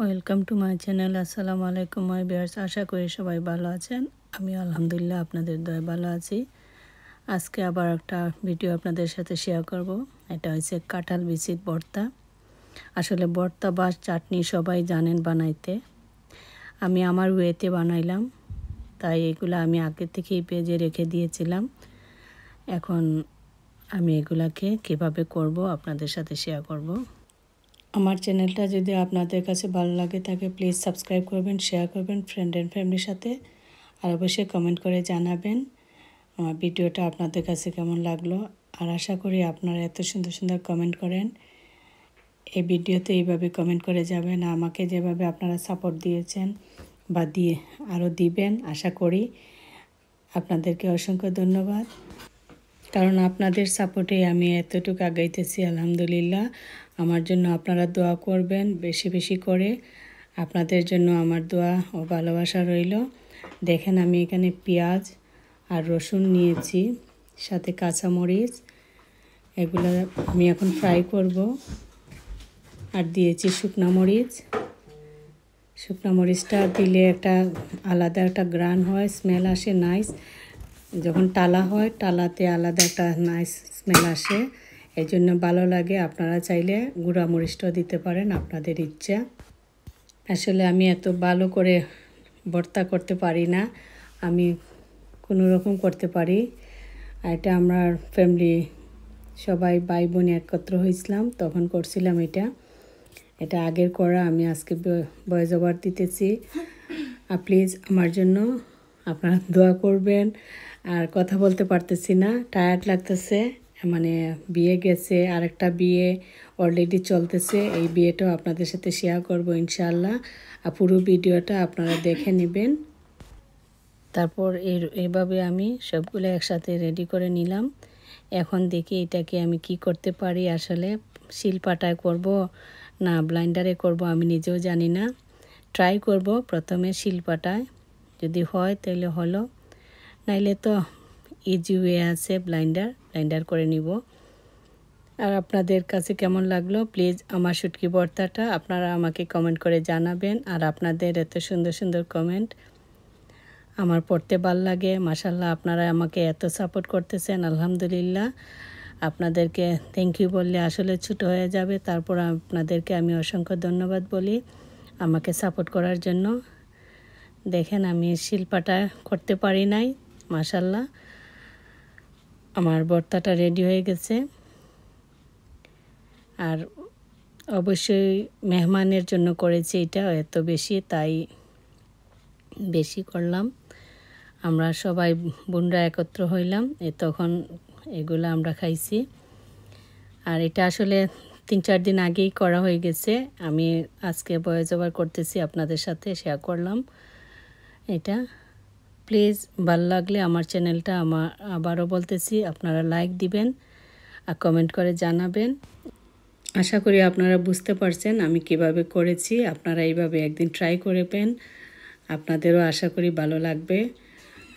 welcome to my channel আসসালামু আলাইকুম মাই বিয়ার্স আশা করি সবাই ভালো আছেন আমি আলহামদুলিল্লাহ আপনাদের দয় ভালো আছি আজকে আবার একটা ভিডিও আপনাদের সাথে শেয়ার করব এটা হচ্ছে কাঁঠাল বিচির বর্তা আসলে বর্তা বা চাটনি সবাই জানেন বানাইতে আমি আমার ওয়েতে বানাইলাম তাই এগুলো আমি আগে থেকেই পেজে রেখে দিয়েছিলাম এখন আমি এগুলাকে কিভাবে করব আপনাদের সাথে শেয়ার করব আমার চ্যানেলটা যদি আপনাদের কাছে ভালো লাগে তাকে প্লিজ সাবস্ক্রাইব করবেন শেয়ার করবেন ফ্রেন্ড অ্যান্ড ফ্যামিলির সাথে আর অবশ্যই কমেন্ট করে জানাবেন আমার ভিডিওটা আপনাদের কাছে কেমন লাগলো আর আশা করি আপনারা এত সুন্দর সুন্দর কমেন্ট করেন এই ভিডিওতে এইভাবে কমেন্ট করে যাবেন আমাকে যেভাবে আপনারা সাপোর্ট দিয়েছেন বা দিয়ে আরও দিবেন আশা করি আপনাদেরকে অসংখ্য ধন্যবাদ কারণ আপনাদের সাপোর্টে আমি এতটুকু আগাইতেছি আলহামদুলিল্লাহ আমার জন্য আপনারা দোয়া করবেন বেশি বেশি করে আপনাদের জন্য আমার দোয়া ও ভালোবাসা রইল দেখেন আমি এখানে পেঁয়াজ আর রসুন নিয়েছি সাথে কাঁচামরিচ এগুলো আমি এখন ফ্রাই করব আর দিয়েছি শুকনো মরিচ শুকনো মরিচটা দিলে একটা আলাদা একটা গ্রান হয় স্মেল আসে নাইস যখন টালা হয় টালাতে আলাদা একটা নাইস স্মেল আসে এই জন্য ভালো লাগে আপনারা চাইলে গুঁড়া মরিচটাও দিতে পারেন আপনাদের ইচ্ছা আসলে আমি এত ভালো করে ভর্তা করতে পারি না আমি কোনো রকম করতে পারি এটা আমার ফ্যামিলি সবাই ভাই বোন একত্র হয়েছিলাম তখন করছিলাম এটা এটা আগের করা আমি আজকে বয়স ওভার দিতেছি আর প্লিজ আমার জন্য আপনারা দোয়া করবেন আর কথা বলতে পারতেছি না টায়ার্ড লাগতেছে মানে বিয়ে গেছে আরেকটা বিয়ে অলরেডি চলতেছে এই বিয়েটাও আপনাদের সাথে শেয়ার করব ইনশাল্লাহ আর পুরো ভিডিওটা আপনারা দেখে নেবেন তারপর এইভাবে আমি সবগুলো একসাথে রেডি করে নিলাম এখন দেখি এটাকে আমি কি করতে পারি আসলে শিলপাটায় করব না ব্লাইন্ডারে করব আমি নিজেও জানি না ট্রাই করব প্রথমে শিলপাটায় যদি হয় তাহলে হলো নাইলে তো ইজি e ওয়ে e আছে ব্লাইন্ডার ব্লাইন্ডার করে নিব আর আপনাদের কাছে কেমন লাগলো প্লিজ আমার সুটকি বর্তাটা আপনারা আমাকে কমেন্ট করে জানাবেন আর আপনাদের এত সুন্দর সুন্দর কমেন্ট আমার পড়তে ভাল লাগে মাসাল্লাহ আপনারা আমাকে এত সাপোর্ট করতেছেন আলহামদুলিল্লাহ আপনাদেরকে থ্যাংক ইউ বললে আসলে ছুটো হয়ে যাবে তারপর আপনাদেরকে আমি অসংখ্য ধন্যবাদ বলি আমাকে সাপোর্ট করার জন্য দেখেন আমি শিল্পাটা করতে পারি নাই মাসাল্লাহ আমার বর্তাটা রেডি হয়ে গেছে আর অবশ্যই মেহমানের জন্য করেছি এটা এত বেশি তাই বেশি করলাম আমরা সবাই বোনরা একত্র হইলাম এ তখন এগুলো আমরা খাইছি আর এটা আসলে তিন চার দিন আগেই করা হয়ে গেছে আমি আজকে বয়স করতেছি আপনাদের সাথে শেয়ার করলাম এটা প্লিজ ভালো লাগলে আমার চ্যানেলটা আমার আবারও বলতেছি আপনারা লাইক দিবেন আর কমেন্ট করে জানাবেন আশা করি আপনারা বুঝতে পারছেন আমি কিভাবে করেছি আপনারা এইভাবে একদিন ট্রাই করবেন আপনাদেরও আশা করি ভালো লাগবে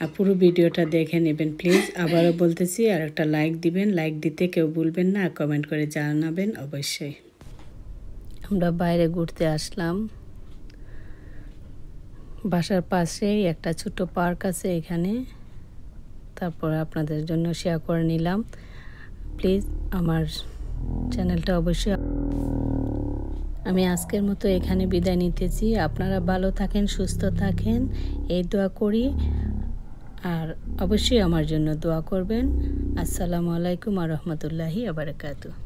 আর পুরো ভিডিওটা দেখে নেবেন প্লিজ আবারও বলতেছি আর একটা লাইক দিবেন লাইক দিতে কেউ বলবেন না আর কমেন্ট করে জানাবেন অবশ্যই আমরা বাইরে ঘুরতে আসলাম বাসার পাশেই একটা ছোট পার্ক আছে এখানে তারপর আপনাদের জন্য শেয়ার করে নিলাম প্লিজ আমার চ্যানেলটা অবশ্যই আমি আজকের মতো এখানে বিদায় নিতেছি আপনারা ভালো থাকেন সুস্থ থাকেন এই দোয়া করি আর অবশ্যই আমার জন্য দোয়া করবেন আসসালামু আলাইকুম আ রহমতুল্লাহি আবরকাতু